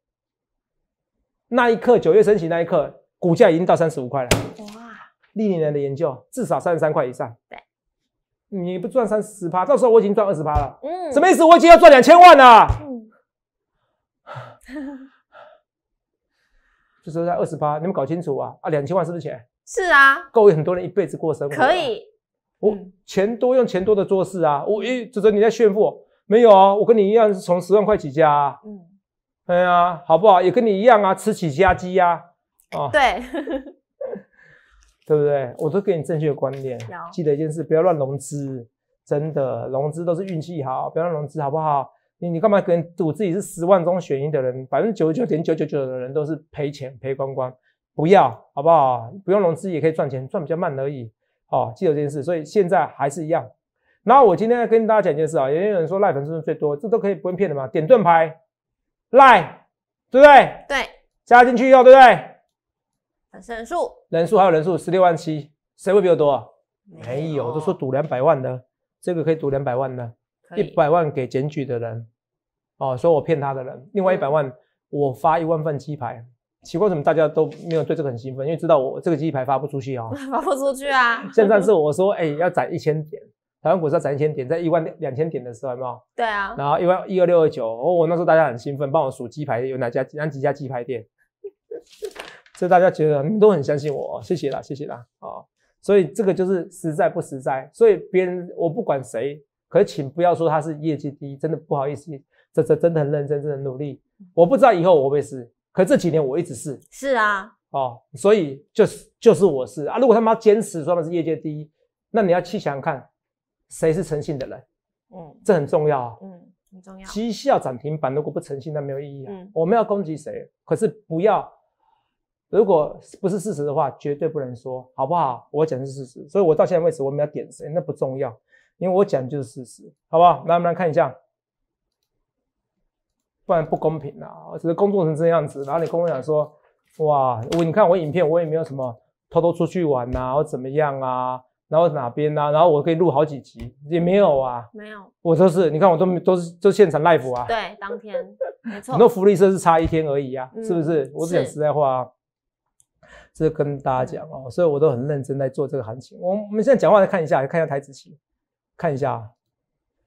那一刻，九月升息那一刻，股价已经到三十五块了。哇！历年来的研究至少三十三块以上。对，你不赚三十趴，到时候我已经赚二十趴了。嗯，什么意思？我已经要赚两千万了。嗯。<laughs> 就是才二十八，你们搞清楚啊！啊，两千万是不是钱？是啊，够很多人一辈子过生活。可以，我钱多用钱多的做事啊！我，指着你在炫富，没有啊！我跟你一样是从十万块起家，嗯，哎呀，好不好？也跟你一样啊，吃起家鸡呀，<laughs> 啊，对，<laughs> 对不对？我都给你正确的观念，记得一件事，不要乱融资，真的融资都是运气好，不要融资，好不好？你你干嘛跟赌自己是十万中选一的人？百分之九十九点九九九的人都是赔钱赔光光，不要好不好？不用融资也可以赚钱，赚比较慢而已。哦，记得这件事，所以现在还是一样。然后我今天跟大家讲一件事啊，有些人说赖粉丝最多，这都可以不用骗的嘛？点盾牌，赖，对不对？对。加进去以后，对不对？粉丝人数，人数还有人数十六万七，谁会比较多？没有，都说赌两百万的，这个可以赌两百万的。一百万给检举的人，哦，说我骗他的人，另外一百万我发一万份鸡排，奇怪，怎么大家都没有对这个很兴奋？因为知道我这个鸡排发不出去哦，<laughs> 发不出去啊！现在是我说，哎，要攒一千点，台湾股市要一千点，在一万两千点的时候，有不有？对啊，然后一万一二六二九，哦，我那时候大家很兴奋，帮我数鸡排，有哪家哪几家鸡排店？这 <laughs> 大家觉得你们都很相信我，谢谢啦，谢谢啦，哦，所以这个就是实在不实在，所以别人我不管谁。可请不要说他是业绩第一，真的不好意思，这这真的很认真，真的很努力。我不知道以后我会是，可这几年我一直是。是啊，哦，所以就是就是我是啊。如果他妈坚持说他是业界第一，那你要去想想看，谁是诚信的人？嗯，这很重要。啊。嗯，很重要。绩效涨停板如果不诚信，那没有意义。嗯，我们要攻击谁？可是不要，如果不是事实的话，绝对不能说，好不好？我讲的是事实，所以我到现在为止我们要点谁，那不重要。因为我讲的就是事实，好不好？来，我们来看一下，不然不公平啊，我只是工作成这样子，然后你跟我讲说，哇，我你看我影片，我也没有什么偷偷出去玩啊，或怎么样啊，然后哪边啊，然后我可以录好几集也没有啊，没有。我说是，你看我都都是都现场 live 啊，对，当天 <laughs> 没错，很多福利设施差一天而已啊，是不是？我只讲实在话啊，这跟大家讲啊，所以我都很认真在做这个行情。我我们现在讲话来看一下，看一下台子期，看一下，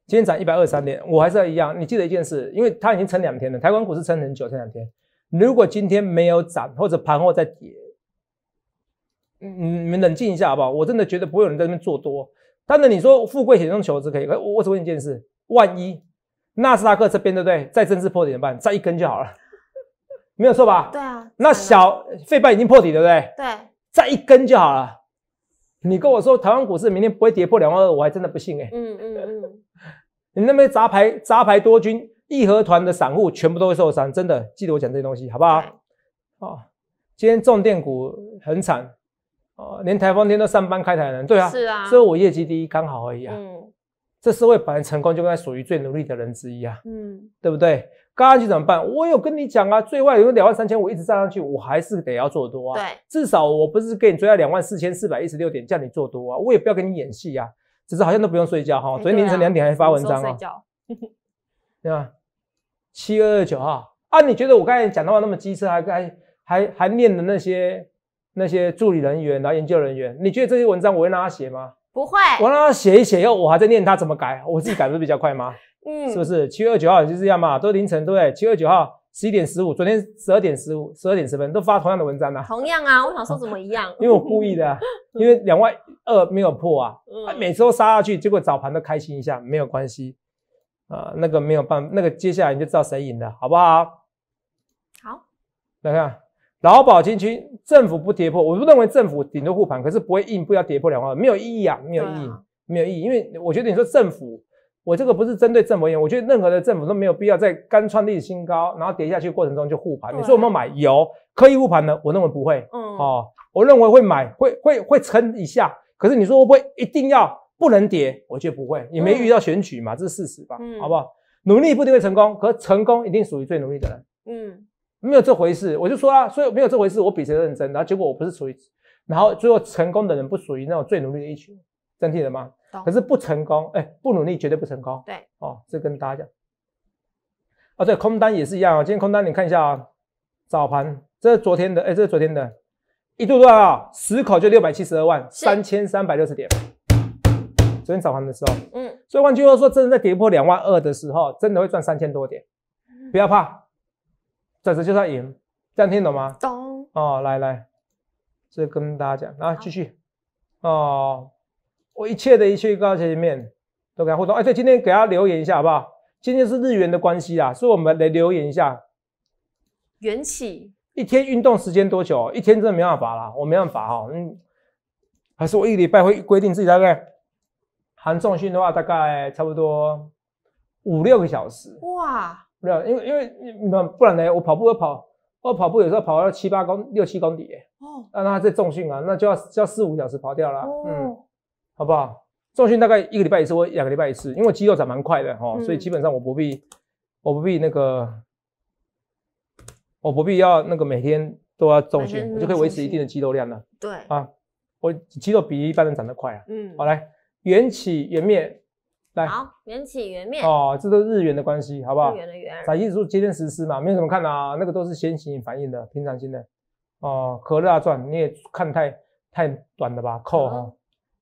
今天涨一百二三点，我还是要一样。你记得一件事，因为它已经撑两天了，台湾股市撑很久，撑两天。如果今天没有涨或者盘后再跌，嗯，你们冷静一下好不好？我真的觉得不会有人在那边做多。当然你说富贵险中求是可以，我我问你一件事，万一纳斯达克这边对不对？再正式破点办？再一根就好了，没有错吧？对啊。那小费半已经破底对不对？对。再一根就好了。你跟我说台湾股市明天不会跌破两万二，我还真的不信哎。嗯嗯嗯，<laughs> 你那边杂牌杂牌多军义和团的散户全部都会受伤，真的记得我讲这些东西好不好？哦，今天重电股很惨哦，连台风天都上班开台了。对啊，是啊，所以我业绩第一刚好而已啊。嗯，这社会本来成功就该属于最努力的人之一啊。嗯，对不对？刚上去怎么办？我有跟你讲啊，最外有两万三千五一直站上去，我还是得要做多啊。对，至少我不是给你追到两万四千四百一十六点叫你做多啊，我也不要跟你演戏啊，只是好像都不用睡觉哈，昨天凌晨两点还发文章啊。<laughs> 对吧？七二二九号，啊，你觉得我刚才讲的话那么机车，还还还还念的那些那些助理人员、然后研究人员，你觉得这些文章我会让他写吗？不会，我让他写一写，以后我还在念他怎么改，我自己改不是比较快吗？嗯，是不是七月二十九号也是这样嘛？都是凌晨，对不对？七月二九号十一点十五，昨天十二点十五，十二点十分都发同样的文章呢。同样啊，我想说怎么一样？<laughs> 因为我故意的，<laughs> 因为两万二没有破啊，每次都杀下去，结果早盘都开心一下，没有关系啊。那个没有办法，那个接下来你就知道谁赢了，好不好？好，来看劳保金区政府不跌破，我不认为政府顶多护盘，可是不会硬不要跌破两万没有意义啊，没有意义，没有意义，因为我觉得你说政府。我这个不是针对政府言，我觉得任何的政府都没有必要在刚创历史新高，然后跌下去过程中就护盘。你说我们买？有，可以护盘的，我认为不会。嗯哦，我认为会买，会会会撑一下。可是你说会不会一定要不能跌？我觉得不会。你没遇到选举嘛？这是事实吧？嗯，好不好？努力不一定会成功，可成功一定属于最努力的人。嗯，没有这回事，我就说了，所以没有这回事。我比谁认真，然后结果我不是属于，然后最后成功的人不属于那种最努力的一群，整体的吗？可是不成功，哎，不努力绝对不成功。对，哦，这跟大家讲，哦，对，空单也是一样啊。今天空单你看一下啊，早盘，这是昨天的，哎，这是昨天的一度多少啊？十口就六百七十二万三千三百六十点，昨天早盘的时候，嗯，所以换句话说，真的在跌破两万二的时候，真的会赚三千多点，不要怕，转折就算赢，这样听懂吗？懂，哦，来来，这跟大家讲，啊，继续，哦。我一切的一切各前面都跟他互动。哎，对，今天给他留言一下好不好？今天是日元的关系啊，所以我们来留言一下。元起一天运动时间多久？一天真的没办法啦，我没办法哈。嗯，还是我一礼拜会规定自己大概。含重训的话，大概差不多五六个小时。哇！没有，因为因为你们不然呢，我跑步要跑，我跑步有时候跑到七八公六七公里。哦。那他在重训啊，那就要就要四五小时跑掉了。哦。好不好？重训大概一个礼拜一次或两个礼拜一次，因为肌肉长蛮快的哈，所以基本上我不必我不必那个我不必要那个每天都要重训，我就可以维持一定的肌肉量了。对啊，我肌肉比一般人长得快啊。嗯，好来，缘起缘灭，来好，起缘灭。哦，这都是日元的关系，好不好？日元的元，财经资今天实施嘛，没什么看啊，那个都是先行反应的，平常心的。哦，可乐转，你也看太太短了吧？扣哈。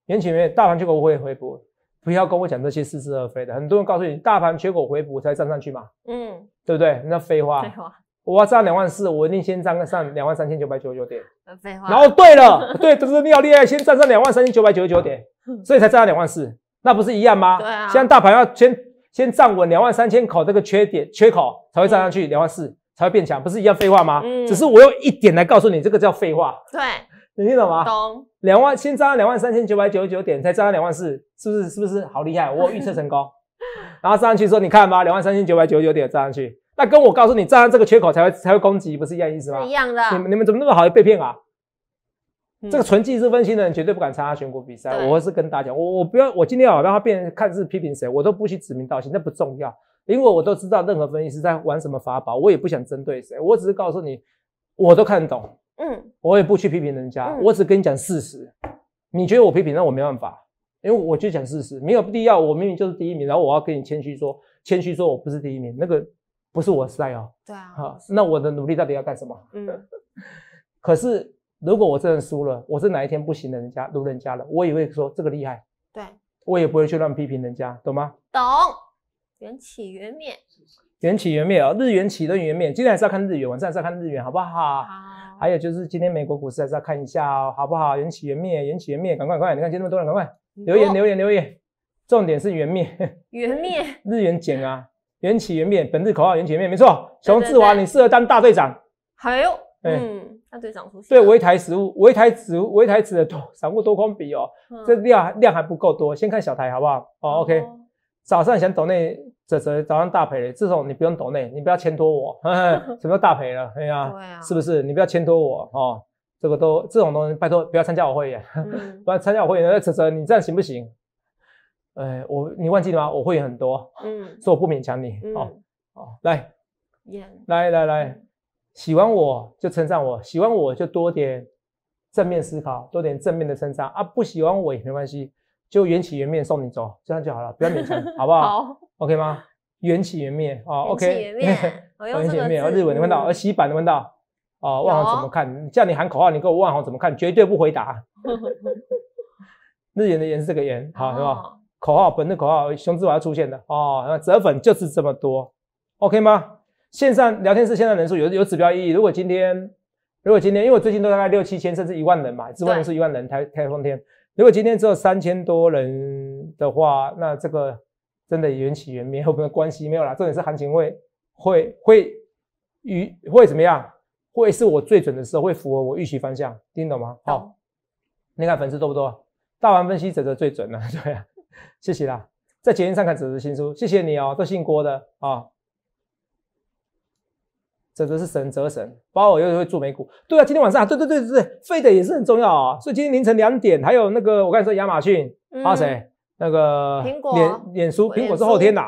年前没有，大盘缺口会回补，不要跟我讲这些似是而非的。很多人告诉你，大盘缺口回补才站上去嘛，嗯，对不对？那废话。废话。我要站两万四，我一定先站上两万三千九百九十九点。废话。然后对了，<laughs> 对，对，是你好厉害，先站上两万三千九百九十九点，所以才涨两万四，那不是一样吗？对啊。现在大盘要先先站稳两万三千口这个缺点缺口才会站上去，两万四才会变强，不是一样废话吗？嗯。只是我用一点来告诉你，这个叫废话。对。能听懂吗？懂。两万先涨到两万三千九百九十九点，再涨到两万四，是不是？是不是？好厉害！我预测成功。<laughs> 然后上去说：“你看吧，两万三千九百九十九点涨上去，那跟我告诉你，站上这个缺口才会才会攻击，不是一样意思吗？”一样的。你们你们怎么那么好被骗啊？这个纯技术分析的人绝对不敢参加选股比赛。我是跟大家讲，我我不要，我今天要让他变看是批评谁，我都不去指名道姓，那不重要，因为我都知道任何分析师在玩什么法宝，我也不想针对谁，我只是告诉你，我都看得懂。嗯，我也不去批评人家，我只跟你讲事实。你觉得我批评，那我没办法，因为我就讲事实，没有必要。我明明就是第一名，然后我要跟你谦虚说，谦虚说我不是第一名，那个不是我的 style。对啊。好，那我的努力到底要干什么？嗯。<laughs> 可是如果我真的输了，我是哪一天不行了？人家撸人家了，我也会说这个厉害。对。我也不会去乱批评人家，懂吗？懂。缘起缘灭。缘起缘灭啊，日缘起，的缘灭。今天还是要看日元，晚上还是要看日元，好不好？好。还有就是今天美国股市还是要看一下哦，好不好？缘起缘灭，缘起缘灭，赶快赶快！你看今天那么多人，赶快留言留言留言。重点是缘灭，<laughs> 缘灭，日元减啊，缘起缘灭，本日口号缘起缘灭，没错。熊志华，你适合当大队长。还有，嗯，大队长出现。对我一台实物，我一台实物，我一台的多散户多空比哦，这量量还不够多，先看小台好不好？哦，OK，早上想走那。这这早上大赔，这种你不用抖内，你不要牵拖我，什么叫大赔了？哎呀，<laughs> 对啊，是不是？你不要牵拖我哦，这个都这种东西，拜托不要参加我会员，<laughs> 不要参加我会员，哲哲你这样行不行？哎，我你忘记了吗？我会员很多，嗯，所以我不勉强你，哦，哦，来，来来来，喜欢我就称赞我，喜欢我就多点正面思考，多点正面的称赞，啊，不喜欢我也没关系。就缘起缘灭送你走，这样就好了，不要勉强，好不好？<laughs> 好，OK 吗？缘起缘灭哦 o k <laughs> 缘起缘灭，我日文的问到，而西版的问到。哦，万豪怎么看？叫你喊口号，你给我万豪怎么看？绝对不回答。<laughs> 日元的“元是这个“元，好是吧？口号，本日口号，熊志华出现的。哦，那折粉就是这么多，OK 吗？线上聊天室现在人数有有指标意义。如果今天，如果今天，因为我最近都大概六七千，甚至一万人嘛，直播人是一万人，台台风天。如果今天只有三千多人的话，那这个真的缘起缘灭和我们的关系没有啦，重点是行情会会会与会怎么样？会是我最准的时候，会符合我预期方向，听懂吗？好，你看粉丝多不多？大盘分析者的最准了，<laughs> 对啊，谢谢啦！在捷运上看指是新书，谢谢你哦，都姓郭的啊。这都是神则神，包括我又会做美股。对啊，今天晚上，对对对对对，费德也是很重要啊。所以今天凌晨两点，还有那个我跟你说亚马逊、阿谁、那个苹果、脸脸书、苹果是后天的，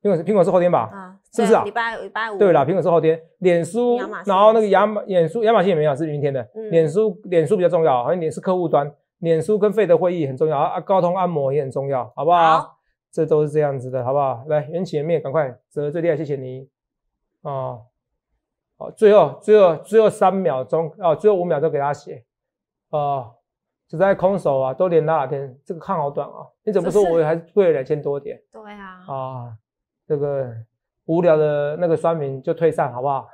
苹果是苹果是后天吧？啊，是不是啊？礼拜礼拜五。对了，苹果是后天，脸书，然后那个亚马脸书、亚马逊也没有，是明天的。脸书脸书比较重要，好像脸是客户端，脸书跟费的会议很重要啊。高通按摩也很重要，好不好？这都是这样子的，好不好？来，元起的灭，赶快折最厉害，谢谢你哦。哦，最后、最后、最后三秒钟，哦，最后五秒钟给他写，呃，只在空手啊，都连了两天，这个看好短啊，你怎么说？我还贵了两千多点。对啊。啊，这个无聊的那个酸民就退散好不好？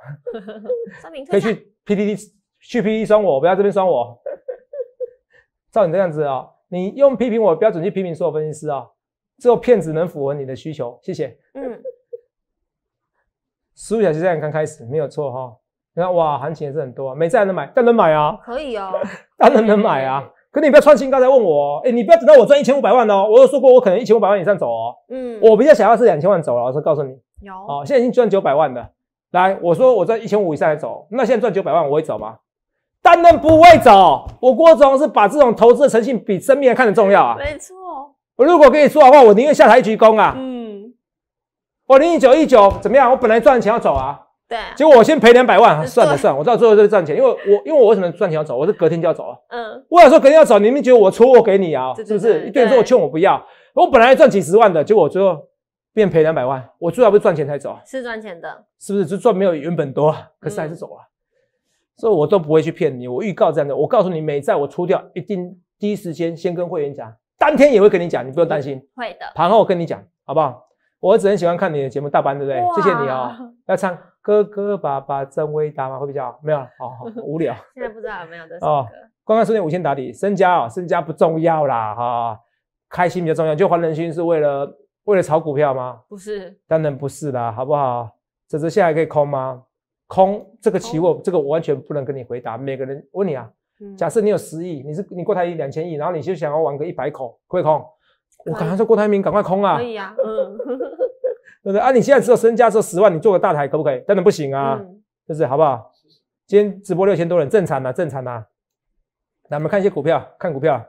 <laughs> 酸民可以去 P d d 去 P d d 酸我，不要这边酸我。<laughs> 照你这样子啊，你用批评我标准去批评所有分析师啊，只有骗子能符合你的需求。谢谢。嗯。十五小时这样刚开始没有错哈，你看哇，行情也是很多，次还能买，但能买啊，可以哦，<laughs> 当然能买啊。可你不要创新，刚才问我，哎，你不要等到我赚一千五百万哦。我有说过，我可能一千五百万以上走哦。嗯，我比较想要是两千万走，老师告诉你，有。哦，现在已经赚九百万的，来，我说我赚一千五以上才走，那现在赚九百万我会走吗？当然不会走。我郭总是把这种投资的诚信比生命看得重要啊。没错。我如果跟你说的话，我宁愿下台鞠躬啊。我零一九一九怎么样？我本来赚钱要走啊，对。结果我先赔两百万，算了算了，我知道最后是赚钱，因为我因为我为什么赚钱要走，我是隔天就要走啊。嗯。我想说隔天要走，明明觉得我出我给你啊，是不是？一堆人说我劝我不要，我本来赚几十万的，结果最后变赔两百万，我最好不是赚钱才走，是赚钱的，是不是？就赚没有原本多，可是还是走啊。所以我都不会去骗你，我预告这样的，我告诉你，每在我出掉一定第一时间先跟会员讲，当天也会跟你讲，你不用担心。会的。盘后跟你讲，好不好？我真子很喜欢看你的节目大班，对不对？谢谢你哦。要唱哥哥爸爸真伟大吗？会比较没有，好好 <laughs> 无聊。现在不知道没有多少。哦，刚刚说点五千打底，身家啊，身家不重要啦，哈，开心比较重要。就还人心是为了为了炒股票吗？不是，当然不是啦，好不好？这只现在可以空吗？空这个期货，这个完全不能跟你回答。每个人问你啊，假设你有十亿，你是你过台一两千亿，然后你就想要玩个一百口会空？我赶快说郭台铭赶快空啊！可以呀，嗯，<laughs> 对不对？啊，你现在只有身价只有十万，你做个大台可不可以？真的不行啊，是不是？好不好？今天直播六千多人，正常啊，正常啊。来，我们看一些股票，看股票。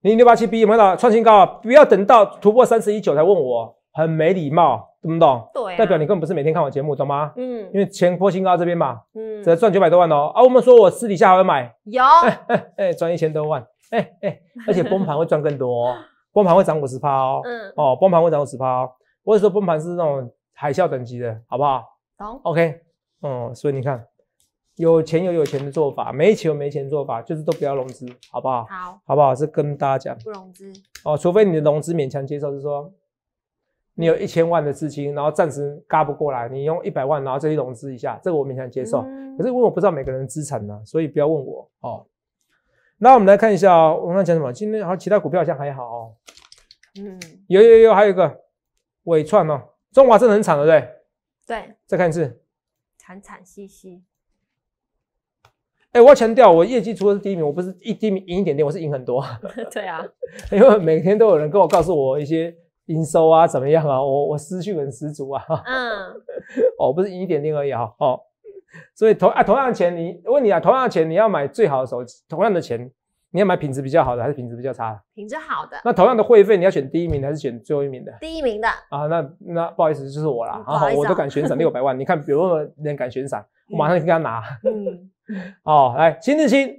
零六八七 B，我没有创新高啊！不要等到突破三十一九才问我，很没礼貌，懂不懂？对。代表你根本不是每天看我节目，懂吗？嗯。因为前破新高这边嘛，嗯，才赚九百多万哦。啊，我们说我私底下还会买，有，哎 <laughs> 哎哎，赚一千多万，哎哎，而且崩盘会赚更多。崩盘会涨五十趴哦，嗯，哦，崩盘会涨五十趴哦。我是说崩盘是那种海啸等级的，好不好？懂？OK，嗯，所以你看，有钱有有钱的做法，没钱没钱做法，就是都不要融资，好不好？好，好不好？是跟大家讲不融资哦，除非你的融资勉强接受，是说你有一千万的资金，然后暂时嘎不过来，你用一百万，然后再去融资一下，这个我勉强接受。可是因为我不知道每个人资产呢，所以不要问我哦。那我们来看一下，我刚才讲什么？今天好像其他股票好像还好，嗯，有有有，还有一个伟创哦，中华真的很惨，对不对？对。再看一次，惨惨兮兮。哎，我要强调，我业绩除了是第一名，我不是一第一名赢一点点，我是赢很多。<laughs> 对啊，<laughs> 因为每天都有人跟我告诉我一些营收啊怎么样啊，我我思绪很十足啊。嗯，<laughs> 哦，不是一点点而已哈，哦。所以同啊同样的钱，你问你啊同样的钱你要买最好的手机，同样的钱你要买品质比较好的还是品质比较差？的？品质好的。那同样的会费，你要选第一名还是选最后一名的？第一名的。啊，那那不好意思，就是我啦。好啊，我都敢悬赏六百万，你看，比如说人敢悬赏，我马上就给他拿。嗯。<laughs> 哦，来，新日新，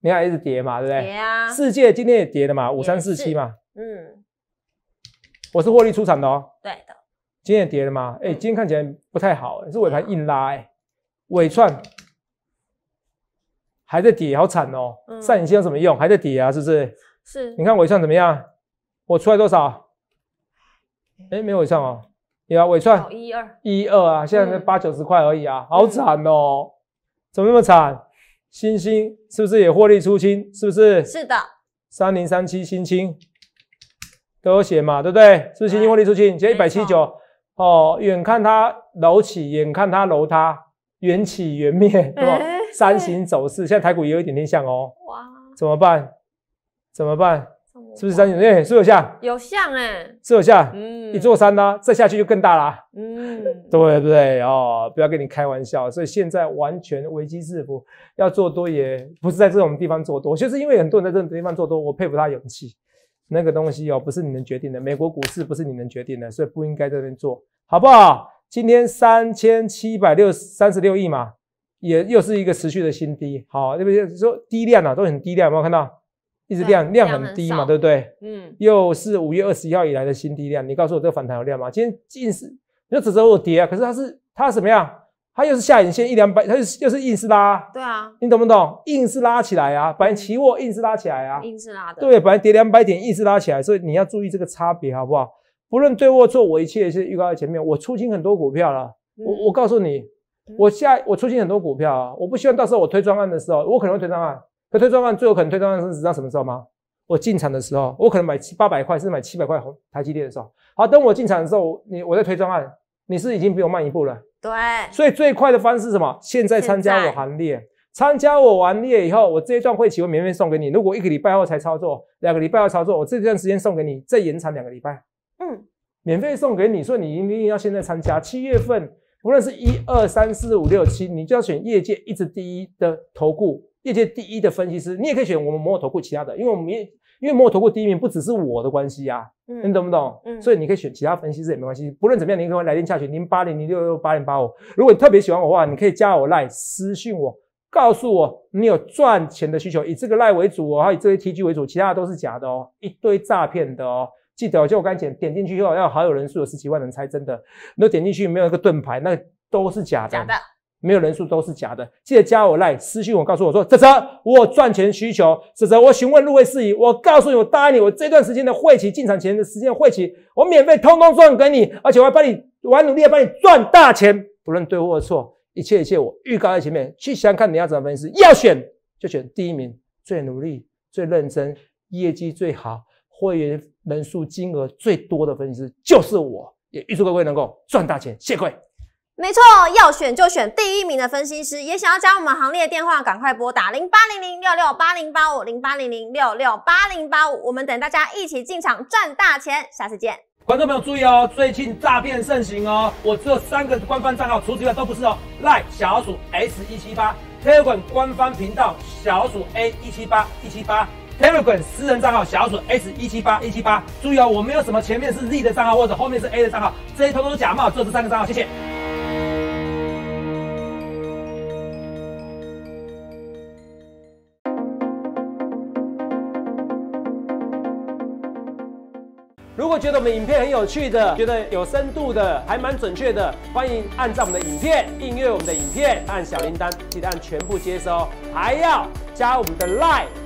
你看一直跌嘛，对不对？跌啊。世界今天也跌的嘛，五三四七嘛。嗯。我是获利出场的哦。对的。今天也跌了吗？哎，今天看起来不太好，是尾盘硬拉哎。尾串还在跌，好惨哦！影线有什么用？还在跌啊，是不是？是。你看尾串怎么样？我出来多少？哎，没有尾串哦。有啊，尾串一二一二啊，现在才八九十块而已啊，好惨哦！怎么那么惨？新星是不是也获利出清？是不是？是的。三零三七新星都有写嘛，对不对？是不是新星获利出清？现在一百七九哦，远看它楼起，眼看它楼塌。缘起缘灭，对吧？三形走势，现在台股也有一点点像哦。哇！怎么办？怎么办？是不是三形？哎，是不是像？有像哎，是有像？嗯，一座山呢，再下去就更大啦。嗯，对不对？哦，不要跟你开玩笑。所以现在完全危机四伏，要做多也不是在这种地方做多，就是因为很多人在这种地方做多，我佩服他勇气。那个东西哦，不是你能决定的，美国股市不是你能决定的，所以不应该这边做，好不好？今天三千七百六三十六亿嘛，也又是一个持续的新低，好，那边说低量啊，都很低量，有没有看到？一直量量很低嘛，对不对？嗯，又是五月二十一号以来的新低量，你告诉我这个反弹有量吗？今天近是，你说指着我跌啊，可是它是它什么样？它又是下影线一两百，它又是硬是拉。对啊，你懂不懂？硬是拉起来啊，本来期货硬是拉起来啊，硬是拉的。对，本来跌两百点硬是拉起来，所以你要注意这个差别，好不好？不论对或错，我一切是预告在前面。我出清很多股票了，我我告诉你，我下我出清很多股票啊！我不希望到时候我推专案的时候，我可能会推专案。可推专案最有可能推专案是知道什么时候吗？我进场的时候，我可能买七八百块，是买七百块红台积电的时候。好，等我进场的时候，你我在推专案，你是已经比我慢一步了。对，所以最快的方式是什么？现在参加我行列，参加我行列以后，我这段会期会免费送给你。如果一个礼拜后才操作，两个礼拜后操作，我这段时间送给你，再延长两个礼拜。嗯，免费送给你所以你一定要现在参加。七月份，无论是一、二、三、四、五、六、七，你就要选业界一直第一的投顾，业界第一的分析师。你也可以选我们摩尔投顾其他的，因为我们也因为摩尔投顾第一名不只是我的关系呀，你懂不懂？所以你可以选其他分析师也没关系。不论怎么样，你可以来电下询零八零零六六八零八五。如果你特别喜欢我话，你可以加我赖私信我，告诉我你有赚钱的需求，以这个赖为主哦，还有这些 TG 为主，其他的都是假的哦，一堆诈骗的哦。记得叫我刚才点点进去以后，要好友人数有十几万人猜，真的没有点进去，没有一个盾牌，那都是假的。假的，没有人数都是假的。记得加我来私信我，告诉我说：“泽泽，我赚钱需求。”泽泽，我询问入会事宜。我告诉你，我答应你，我这段时间的会期进场前的时间会期，我免费通通送给你，而且我还帮你，我还努力要帮你赚大钱。不论对或错，一切一切我预告在前面，去想看你要怎么分析。要选就选第一名，最努力、最认真、业绩最好会员。人数、金额最多的分析师就是我，也预祝各位能够赚大钱，谢谢没错，要选就选第一名的分析师，也想要加我们行列，电话赶快拨打零八零零六六八零八五零八零零六六八零八五，我们等大家一起进场赚大钱，下次见。观众朋友注意哦，最近诈骗盛行哦，我只有三个官方账号，除此外都不是哦。赖小鼠 S 一七八，黑滚官方频道小鼠 A 一七八一七八。d a g i d 滚私人账号小准 S 一七八一七八，注意哦，我没有什么前面是 Z 的账号或者后面是 A 的账号，这些统统假冒，就是三个账号，谢谢。如果觉得我们影片很有趣的，觉得有深度的，还蛮准确的，欢迎按照我们的影片订阅我们的影片，按小铃铛，记得按全部接收，还要加我们的 l i n e